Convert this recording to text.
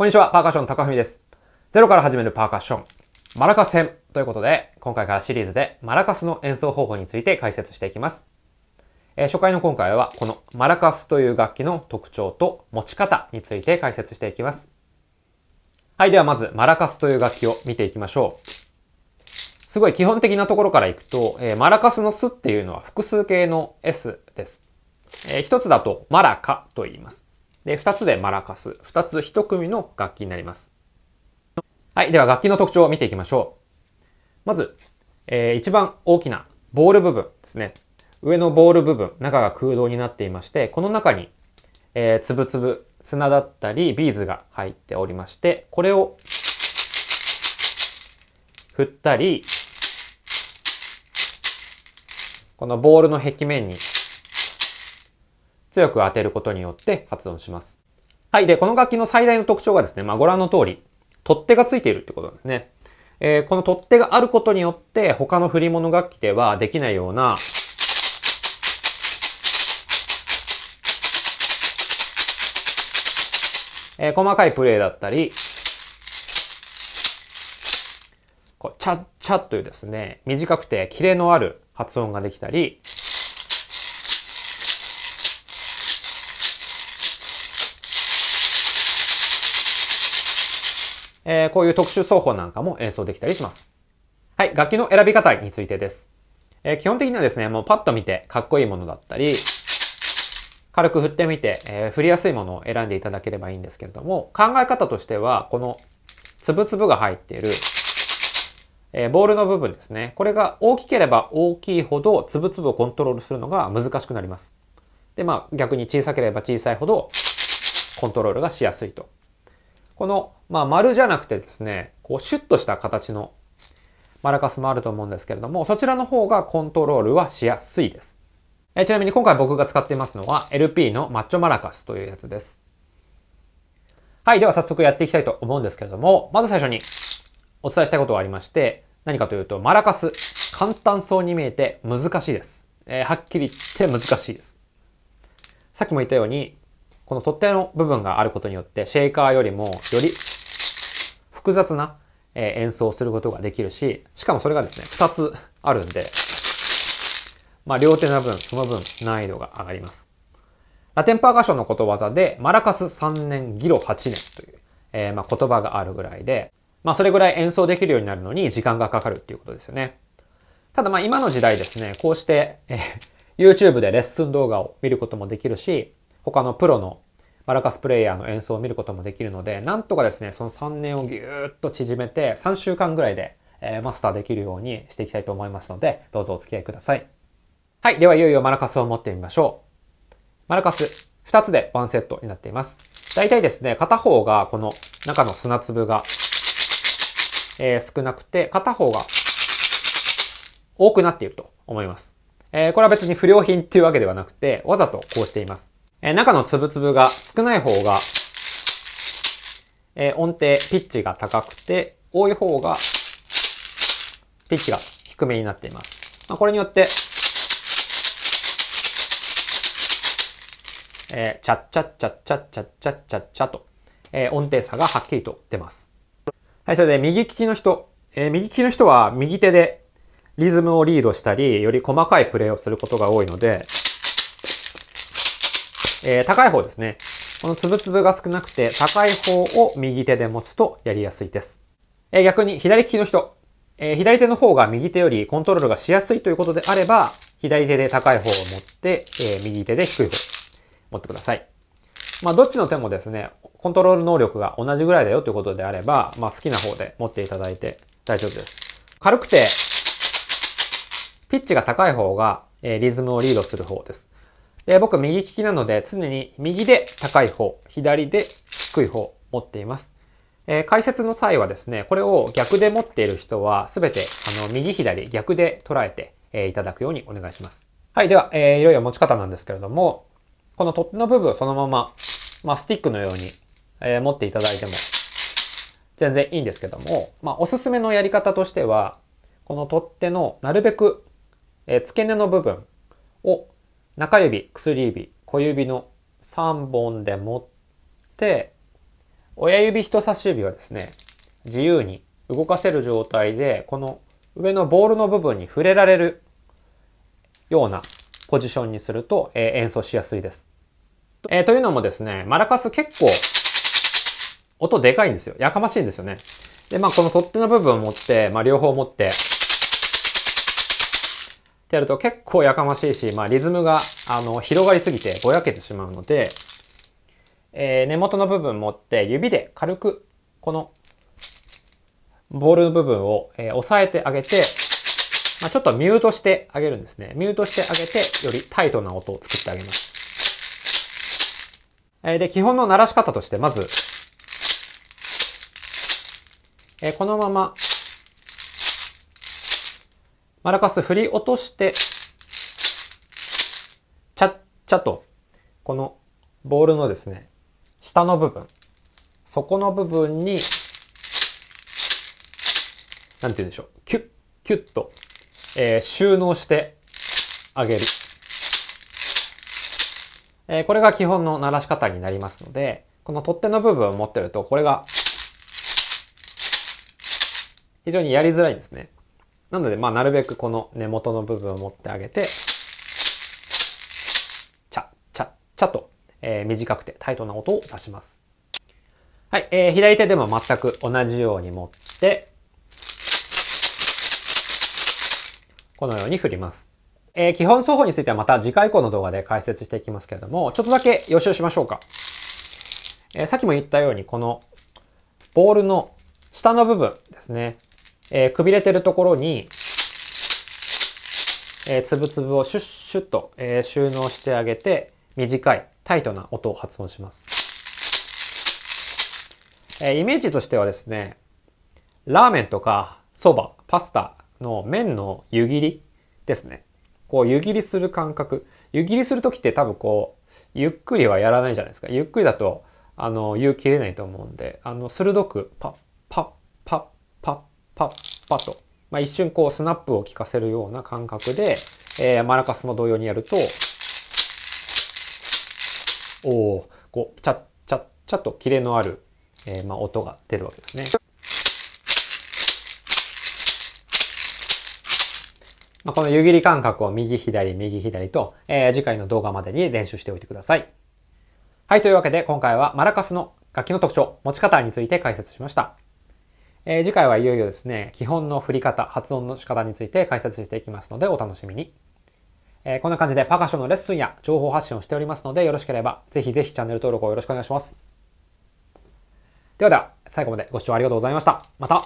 こんにちは、パーカッション高文です。ゼロから始めるパーカッション、マラカス編ということで、今回からシリーズでマラカスの演奏方法について解説していきます。えー、初回の今回は、このマラカスという楽器の特徴と持ち方について解説していきます。はい、ではまずマラカスという楽器を見ていきましょう。すごい基本的なところからいくと、えー、マラカスのスっていうのは複数形の S です。えー、一つだとマラカと言います。で、二つでマラカス。二つ一組の楽器になります。はい。では楽器の特徴を見ていきましょう。まず、えー、一番大きなボール部分ですね。上のボール部分、中が空洞になっていまして、この中に、えー、つぶつぶ、砂だったりビーズが入っておりまして、これを振ったり、このボールの壁面に強く当てることによって発音します。はい。で、この楽器の最大の特徴がですね、まあご覧の通り、取っ手がついているってことなんですね。えー、この取っ手があることによって、他の振り物楽器ではできないような、えー、細かいプレイだったり、こう、チャッチャッというですね、短くてキレのある発音ができたり、えー、こういう特殊奏法なんかも演奏できたりします。はい、楽器の選び方についてです。えー、基本的にはですね、もうパッと見てかっこいいものだったり、軽く振ってみて、えー、振りやすいものを選んでいただければいいんですけれども、考え方としては、この粒々が入っている、えー、ボールの部分ですね。これが大きければ大きいほど、粒々をコントロールするのが難しくなります。で、まあ逆に小さければ小さいほど、コントロールがしやすいとこの、まあ、丸じゃなくてですね、こう、シュッとした形のマラカスもあると思うんですけれども、そちらの方がコントロールはしやすいです。えちなみに今回僕が使っていますのは LP のマッチョマラカスというやつです。はい、では早速やっていきたいと思うんですけれども、まず最初にお伝えしたいことがありまして、何かというと、マラカス、簡単そうに見えて難しいです。えー、はっきり言って難しいです。さっきも言ったように、この取っ手の部分があることによって、シェイカーよりもより複雑な演奏をすることができるし、しかもそれがですね、二つあるんで、まあ、両手の分、その分難易度が上がります。ラテンパーカッションのことわざで、マラカス3年、ギロ8年という、えー、まあ言葉があるぐらいで、まあそれぐらい演奏できるようになるのに時間がかかるっていうことですよね。ただまあ今の時代ですね、こうして、えー、YouTube でレッスン動画を見ることもできるし、他のプロのマラカスプレイヤーの演奏を見ることもできるので、なんとかですね、その3年をぎゅーっと縮めて、3週間ぐらいで、えマスターできるようにしていきたいと思いますので、どうぞお付き合いください。はい、ではいよいよマラカスを持ってみましょう。マラカス、2つで1セットになっています。大体ですね、片方がこの中の砂粒が、え少なくて、片方が多くなっていると思います。えこれは別に不良品っていうわけではなくて、わざとこうしています。えー、中の粒々が少ない方が、えー、音程、ピッチが高くて、多い方が、ピッチが低めになっています。まあ、これによって、えー、チャッチャッチャッチャッチャッチャッチャッチャと、えー、音程差がはっきりと出ます。はい、それで右利きの人、えー、右利きの人は右手でリズムをリードしたり、より細かいプレーをすることが多いので、えー、高い方ですね。このつぶつぶが少なくて高い方を右手で持つとやりやすいです。えー、逆に左利きの人、えー、左手の方が右手よりコントロールがしやすいということであれば、左手で高い方を持って、え右手で低い方を持ってください。まあ、どっちの手もですね、コントロール能力が同じぐらいだよということであれば、まあ、好きな方で持っていただいて大丈夫です。軽くて、ピッチが高い方が、えリズムをリードする方です。えー、僕右利きなので常に右で高い方、左で低い方持っています。えー、解説の際はですね、これを逆で持っている人は全てあの右左逆で捉えて、えー、いただくようにお願いします。はい、では、えー、いよいよ持ち方なんですけれども、この取っ手の部分をそのまま、まあ、スティックのように、えー、持っていただいても全然いいんですけども、まあ、おすすめのやり方としては、この取っ手のなるべく、えー、付け根の部分を中指、薬指、小指の3本で持って、親指人差し指はですね、自由に動かせる状態で、この上のボールの部分に触れられるようなポジションにすると、えー、演奏しやすいです。えー、というのもですね、マラカス結構音でかいんですよ。やかましいんですよね。で、まあこの取っ手の部分を持って、まあ両方持って、ってやると結構やかましいし、まあ、リズムがあの広がりすぎてぼやけてしまうので、えー、根元の部分持って指で軽くこのボールの部分を、えー、押さえてあげて、まあ、ちょっとミュートしてあげるんですね。ミュートしてあげて、よりタイトな音を作ってあげます。えー、で、基本の鳴らし方として、まず、えー、このままマラカス振り落として、ちゃっちゃと、このボールのですね、下の部分、底の部分に、なんて言うんでしょう、キュッ、キュッと、えー、収納してあげる。えー、これが基本の鳴らし方になりますので、この取っ手の部分を持ってると、これが、非常にやりづらいんですね。なので、まあ、なるべくこの根元の部分を持ってあげて、チャ、チャ、チャと、えー、短くてタイトな音を出します。はい、えー、左手でも全く同じように持って、このように振ります。えー、基本奏法についてはまた次回以降の動画で解説していきますけれども、ちょっとだけ予習しましょうか。えー、さっきも言ったように、このボールの下の部分ですね。えー、くびれてるところに、えー、つぶつぶをシュッシュッと、えー、収納してあげて、短い、タイトな音を発音します。えー、イメージとしてはですね、ラーメンとか、そば、パスタの麺の湯切りですね。こう湯切りする感覚。湯切りする時って多分こう、ゆっくりはやらないじゃないですか。ゆっくりだと、あの、湯切れないと思うんで、あの、鋭く、パッ、パッ、パッ、パッパと、まあ、一瞬こうスナップを効かせるような感覚で、えー、マラカスも同様にやると、おおこう、チャッチャッチャッとキレのある、えー、まあ、音が出るわけですね。まあ、この湯切り感覚を右左右左と、えー、次回の動画までに練習しておいてください。はい、というわけで今回はマラカスの楽器の特徴、持ち方について解説しました。えー、次回はいよいよですね、基本の振り方、発音の仕方について解説していきますのでお楽しみに。えー、こんな感じでパカショのレッスンや情報発信をしておりますので、よろしければぜひぜひチャンネル登録をよろしくお願いします。ではでは、最後までご視聴ありがとうございました。また